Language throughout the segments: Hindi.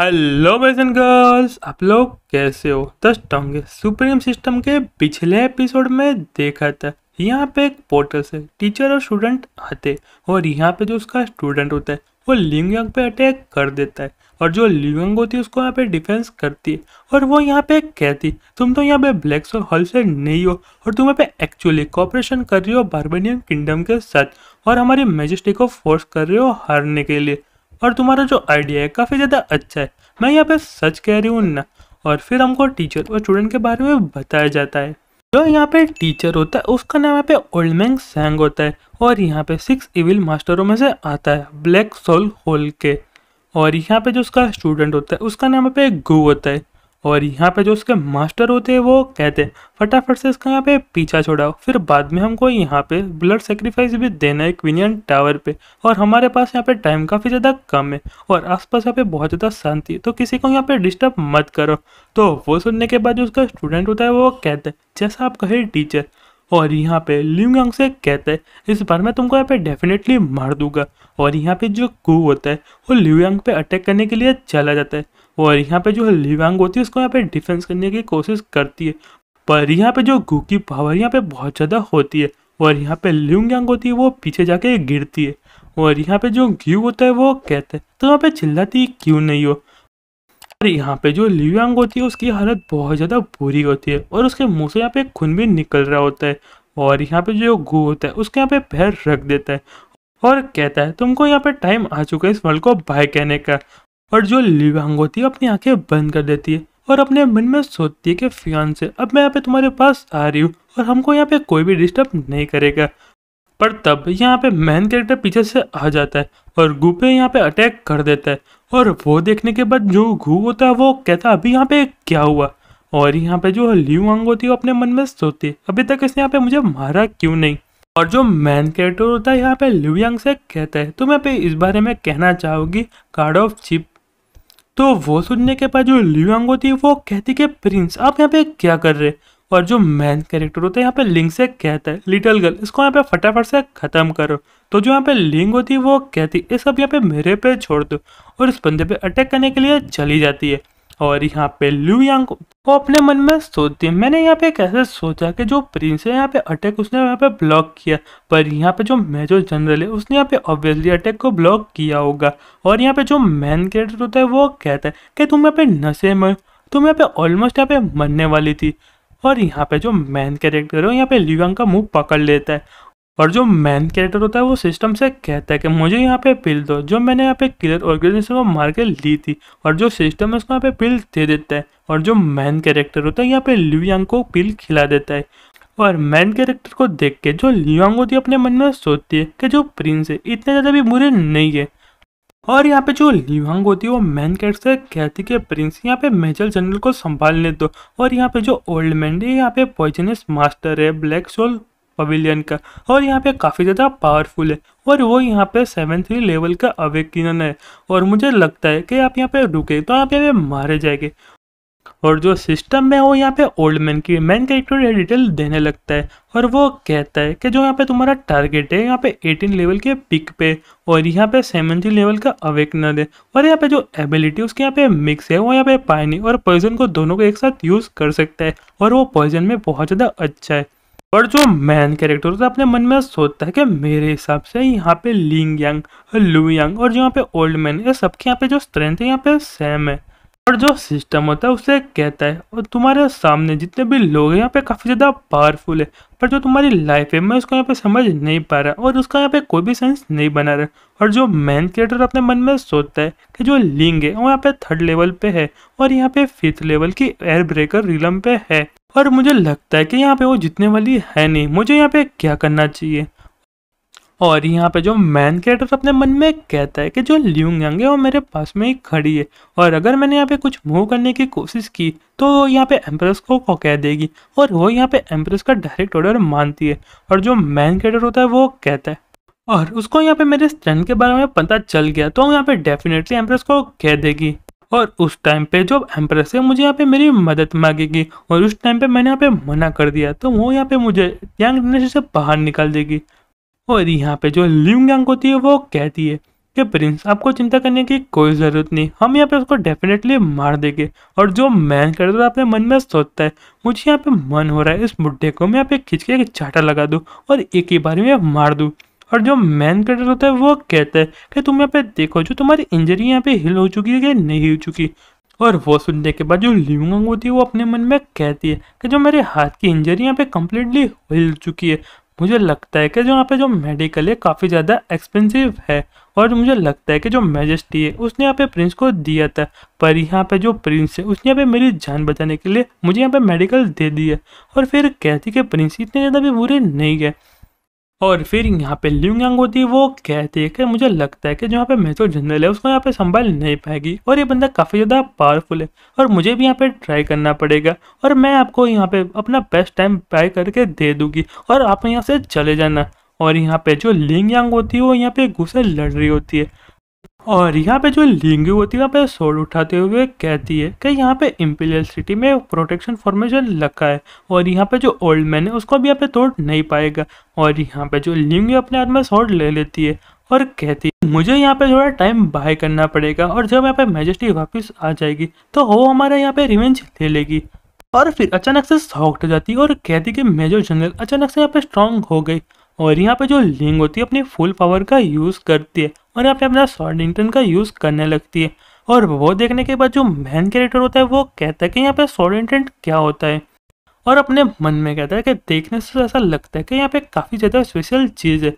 हेलो बॉयज एंड गर्ल्स आप लोग कैसे हो दस्ट होंगे सुप्रीम सिस्टम के पिछले एपिसोड में देखा था यहाँ पे एक पोर्टल से टीचर और स्टूडेंट आते और यहाँ पे जो उसका स्टूडेंट होता है वो लिंगयंग पे अटैक कर देता है और जो लिंगयंग होती है उसको यहाँ पे डिफेंस करती है और वो यहाँ पे कहती तुम तो यहाँ पे ब्लैक और हल से नहीं हो और तुम यहाँ पे एक्चुअली कॉपरेशन कर रही हो बार्बेनियन किंगडम के साथ और हमारी मैजिस्ट्री को फोर्स कर रहे हो हारने के लिए और तुम्हारा जो आइडिया है काफ़ी ज़्यादा अच्छा है मैं यहाँ पे सच कह रही हूँ ना और फिर हमको टीचर और स्टूडेंट के बारे में बताया जाता है जो यहाँ पे टीचर होता है उसका नाम यहाँ पे ओल्ड मैंग सेंग होता है और यहाँ पे सिक्स इविल मास्टरों में से आता है ब्लैक सोल होल के और यहाँ पे जो उसका स्टूडेंट होता है उसका नाम यहाँ पे गु होता है और यहाँ पे जो उसके मास्टर होते हैं वो कहते हैं फटाफट से इसका यहाँ पे पीछा छोड़ाओ फिर बाद में हमको यहाँ पे ब्लड सेक्रीफाइस भी देना है क्विनियन टावर पे और हमारे पास यहाँ पे टाइम काफ़ी ज़्यादा कम है और आसपास यहाँ पे बहुत ज़्यादा शांति है तो किसी को यहाँ पे डिस्टर्ब मत करो तो वो सुनने के बाद जो उसका स्टूडेंट होता है वो कहते हैं जैसा आप कहे टीचर और यहाँ पे लिंग से कहता है इस बार मैं तुमको यहाँ पे डेफिनेटली मार दूंगा और यहाँ पे जो कु होता है वो लिवयांग पे अटैक करने के लिए चला जाता है और यहाँ पे जो लिवयांग होती है उसको यहाँ पे डिफेंस करने की कोशिश करती है पर यहाँ पे जो गु की पावर यहाँ पे बहुत ज़्यादा होती है और यहाँ पे लिंग होती है वो पीछे जाके गिरती है और यहाँ पे जो घी होता है वो कहते हैं तो यहाँ पे चिल्लाती क्यों नहीं हो और यहाँ पे जो लिव्यांग होती है उसकी हालत बहुत ज़्यादा बुरी होती है और उसके मुंह से यहाँ पे खून भी निकल रहा होता है और यहाँ पे जो गु होता है उसके यहाँ पे पैर रख देता है और कहता है तुमको यहाँ पे टाइम आ चुका है इस वर्ल्ड को बाय कहने का और जो लिव्यांग होती है अपनी आंखें बंद कर देती है और अपने मन में सोचती है कि फ्यान से अब मैं यहाँ पे तुम्हारे पास आ रही हूँ और हमको यहाँ पे कोई भी डिस्टर्ब नहीं करेगा पर तब यहाँ पे मैन कैरेक्टर पीछे से आ जाता है और गू पे यहाँ पे अटैक कर देता है और वो देखने के बाद जो घू होता है वो कहता है अभी यहाँ पे क्या हुआ और यहाँ पे जो लियू अंग होती है वो अपने मन में सोती है अभी तक इसने यहाँ पे मुझे मारा क्यों नहीं और जो मैन कैरेक्टर होता है यहाँ पे लियू अंग से कहता है तो मैं पे इस बारे में कहना चाहोगी कार्ड ऑफ चिप तो वो सुनने के बाद जो लियू अंग होती है वो कहती है प्रिंस आप यहाँ पे क्या कर रहे और जो मैन कैरेक्टर होता है यहाँ पे लिंग से कहता है लिटिल गर्ल इसको यहाँ पे फटाफट से ख़त्म करो तो जो यहाँ पे लिंग होती है वो कहती है सब यहाँ पे मेरे पे छोड़ दो और इस बंदे पे अटैक करने के लिए चली जाती है और यहाँ पे लू यांग को अपने मन में सोचती है मैंने यहाँ पे कैसे सोचा कि जो प्रिंस है यहाँ पे अटैक उसने यहाँ पे ब्लॉक किया पर यहाँ पे जो मेजर जनरल है उसने यहाँ पे ऑब्वियसली अटैक को ब्लॉक किया होगा और यहाँ पे जो मैन कैरेक्टर होता है वो कहता है कि तुम यहाँ पे नशे में तुम यहाँ पे ऑलमोस्ट यहाँ पे मरने वाली थी और यहाँ पे जो मैन कैरेक्टर है यहाँ पे लियांग का मुंह पकड़ लेता है और जो मैन कैरेक्टर होता है वो सिस्टम से कहता है कि मुझे यहाँ पे पिल दो जो मैंने यहाँ पे क्लियर ऑर्गेनाइजेशन को मार के ली थी और जो सिस्टम है उसको यहाँ पे पिल दे देता है और जो मैन कैरेक्टर होता है यहाँ पे लियांग को पिल खिला देता है और मैन कैरेक्टर को देख के जो लियांग होती है अपने मन में सोचती है कि जो प्रिंस है इतने ज़्यादा भी बुरे नहीं है और यहाँ पे जो लिवांग होती है वो मैन कैरेक्टर कहती के प्रिंस यहाँ पे मेजर जनरल को संभालने दो और यहाँ पे जो ओल्ड मैन है यहाँ पे पॉइजनस मास्टर है ब्लैक सोल पवेलियन का और यहाँ पे काफ़ी ज़्यादा पावरफुल है और वो यहाँ पे सेवन थ्री लेवल का अवेकिन है और मुझे लगता है कि आप यहाँ पे रुके तो आप यहाँ पे मारे जाएंगे और जो सिस्टम में वो यहाँ पे ओल्ड मैन की मैन कैरेक्टर या डिटेल देने लगता है और वो कहता है कि जो यहाँ पे तुम्हारा टारगेट है यहाँ पे 18 लेवल के पिक पे और यहाँ पे सेवेंटी लेवल का अवेकनर है और यहाँ पे जो एबिलिटी उसके यहाँ पे मिक्स है वो यहाँ पे पानी और पॉइजन को दोनों को एक साथ यूज़ कर सकता है और वो पॉइजन में बहुत ज़्यादा अच्छा है और जो मैन कैरेक्टर होता है अपने मन में सोचता है कि मेरे हिसाब से यहाँ पे लिंग यांग लू यांग और जो यहाँ पे ओल्ड मैन है सबके यहाँ पे जो स्ट्रेंथ है यहाँ पे सेम है और जो सिस्टम होता है उसे कहता है और तुम्हारे सामने जितने भी लोग हैं यहाँ पे काफ़ी ज़्यादा पावरफुल है पर जो तुम्हारी लाइफ है मैं उसको यहाँ पे समझ नहीं पा रहा और उसका यहाँ पे कोई भी सेंस नहीं बना रहा और जो मेन क्रिएटर अपने मन में सोचता है कि जो लिंग है वो यहाँ पे थर्ड लेवल पे है और यहाँ पे फिफ्थ लेवल की एयर ब्रेकर रिलम पे है और मुझे लगता है कि यहाँ पे वो जितने वाली है नहीं मुझे यहाँ पे क्या करना चाहिए और यहाँ पे जो मैन कैरेक्टर अपने मन में कहता है कि जो ल्यूंग यंग है वो मेरे पास में ही खड़ी है और अगर मैंने यहाँ पे कुछ मूव करने की कोशिश की तो वो यहाँ पे एम्प्रेस को कह देगी और वो यहाँ पे एम्प्रेस का डायरेक्ट ऑर्डर मानती है और जो मैन कैरेक्टर होता है वो कहता है और उसको यहाँ पे मेरे स्ट्रेंथ के बारे में पता चल गया तो यहाँ पे डेफिनेटली एम्प्रेस को कह देगी और उस टाइम पे जो एम्प्रेस है मुझे यहाँ पे मेरी मदद मांगेगी और उस टाइम पे मैंने यहाँ पे मना कर दिया तो वो यहाँ पे मुझे यंग से बाहर निकाल देगी और यहाँ पे जो लिंगांग होती है वो कहती है कि प्रिंस आपको चिंता करने की कोई ज़रूरत नहीं हम यहाँ पे उसको डेफिनेटली मार देंगे और जो मैन कर रहा अपने मन में सोचता है मुझे यहाँ पे मन हो रहा है इस मुड्ढे को मैं यहाँ पे खींच के एक चाटा लगा दूँ और एक ही बार में मार दूँ और जो मैन कैरेक्टर होता है वो कहता है कि तुम यहाँ पे देखो जो तुम्हारी इंजरी यहाँ पे हिल हो चुकी है कि नहीं हो चुकी और वो सुनने के बाद जो लिवंग होती है वो अपने मन में कहती है कि जो मेरे हाथ की इंजरी यहाँ पे कम्प्लीटली हिल चुकी है मुझे लगता है कि जो यहाँ पे जो मेडिकल है काफ़ी ज़्यादा एक्सपेंसिव है और मुझे लगता है कि जो मेजेस्टी है उसने यहाँ पे प्रिंस को दिया था पर यहाँ पे जो प्रिंस है उसने यहाँ पे मेरी जान बचाने के लिए मुझे यहाँ पे मेडिकल दे दिया और फिर कहती कि प्रिंस इतने ज़्यादा भी बुरे नहीं गए और फिर यहाँ पे लिंग यांग होती है वो कहती है कि मुझे लगता है कि जो यहाँ पे मेजर जनरल है उसको यहाँ पे संभाल नहीं पाएगी और ये बंदा काफ़ी ज़्यादा पावरफुल है और मुझे भी यहाँ पे ट्राई करना पड़ेगा और मैं आपको यहाँ पे अपना बेस्ट टाइम ट्राई करके दे दूंगी और आप यहाँ से चले जाना और यहाँ पे जो लिंग यांग होती है वो यहाँ पे घुसे लड़ रही होती है और यहाँ पे जो लिंगी होती है पे उठाते हुए कहती है कि यहाँ पे इम्पीरियल सिटी में प्रोटेक्शन फॉर्मेशन लगा है और यहाँ पे जो ओल्ड मैन है उसको भी यहाँ पे तोड़ नहीं पाएगा और यहाँ पे जो लिंगी अपने हाथ में सोड ले लेती है और कहती है मुझे यहाँ पे थोड़ा टाइम बाय करना पड़ेगा और जब यहाँ पे मेजेस्टी वापिस आ जाएगी तो वो हमारा यहाँ पे रिवेंज ले लेगी और फिर अचानक से सॉफ्ट हो जाती है और कहती है कि मेजर जनरल अचानक से यहाँ पे स्ट्रांग हो गई और यहाँ पे जो लिंग होती है अपनी फुल पावर का यूज़ करती है और यहाँ पे अपना सॉर्डिंगटन का यूज़ करने लगती है और वो देखने के बाद जो मैन कैरेक्टर होता है वो कहता है कि यहाँ पे सॉर्डिंगटन क्या होता है और अपने मन में कहता है कि देखने से ऐसा लगता है कि यहाँ पे काफ़ी ज़्यादा स्पेशल चीज़ है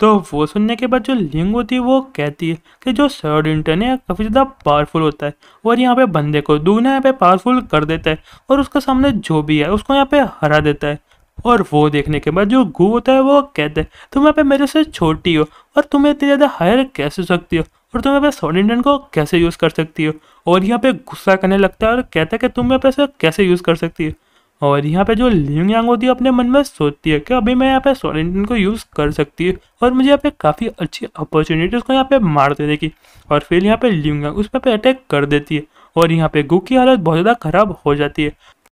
तो वो सुनने के बाद जो लिंग होती है वो कहती है कि जो सॉर्डिंटन है काफ़ी ज़्यादा पावरफुल होता है और यहाँ पे बंदे को दूना यहाँ पे पावरफुल कर देता है और उसके सामने जो भी है उसको यहाँ पे हरा देता है और वो देखने के बाद जो गु होता है वो कहते हैं तुम यहाँ पे मेरे से छोटी हो और तुम्हें इतनी ज़्यादा हायर कैसे सकती हो और तुम यहाँ पे साउथ इंडियन को कैसे यूज़ कर सकती हो और यहाँ पे गुस्सा करने लगता है और कहता है कि तुम यहाँ पे कैसे यूज़ कर सकती हो और यहाँ पे जो लिंग यांग होती है अपने मन में सोचती है कि अभी मैं यहाँ पे साउथ इंडियन को यूज़ कर सकती हूँ और मुझे यहाँ पे काफ़ी अच्छी अपॉर्चुनिटीज़ को यहाँ पे मार देने की और फिर यहाँ पे लिंग यांग उस पर अटैक कर देती है और यहाँ पे गु की हालत बहुत ज़्यादा ख़राब हो जाती है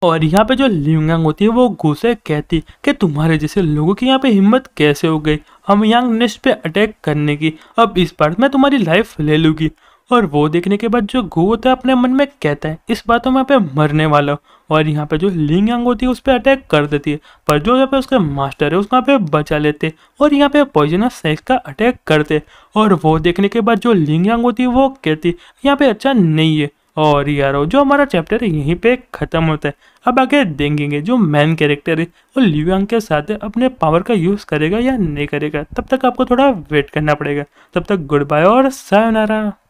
और यहाँ पे जो लिंगांग होती है वो गुस्से कहती कि तुम्हारे जैसे लोगों की यहाँ पे हिम्मत कैसे हो गई हम यांग नेस्ट पे अटैक करने की अब इस बार मैं तुम्हारी लाइफ ले लूँगी और वो देखने के बाद जो गो होता है अपने मन में कहता है इस बातों तो मैं पे मरने वाला हूँ और यहाँ पे जो लिंग अंग होती है उस पर अटैक कर देती है पर जो यहाँ पे उसके मास्टर है उसको यहाँ पे बचा लेते और यहाँ पे पॉइजनस सेक्स का अटैक करते और वो देखने के बाद जो लिंग अंग होती है वो कहती यहाँ पे अच्छा नहीं है और यारो जो हमारा चैप्टर है यहीं पे ख़त्म होता है अब आगे देखेंगे जो मेन कैरेक्टर है वो लियांग के साथ अपने पावर का यूज़ करेगा या नहीं करेगा तब तक आपको थोड़ा वेट करना पड़ेगा तब तक गुड बाय और सायोनारा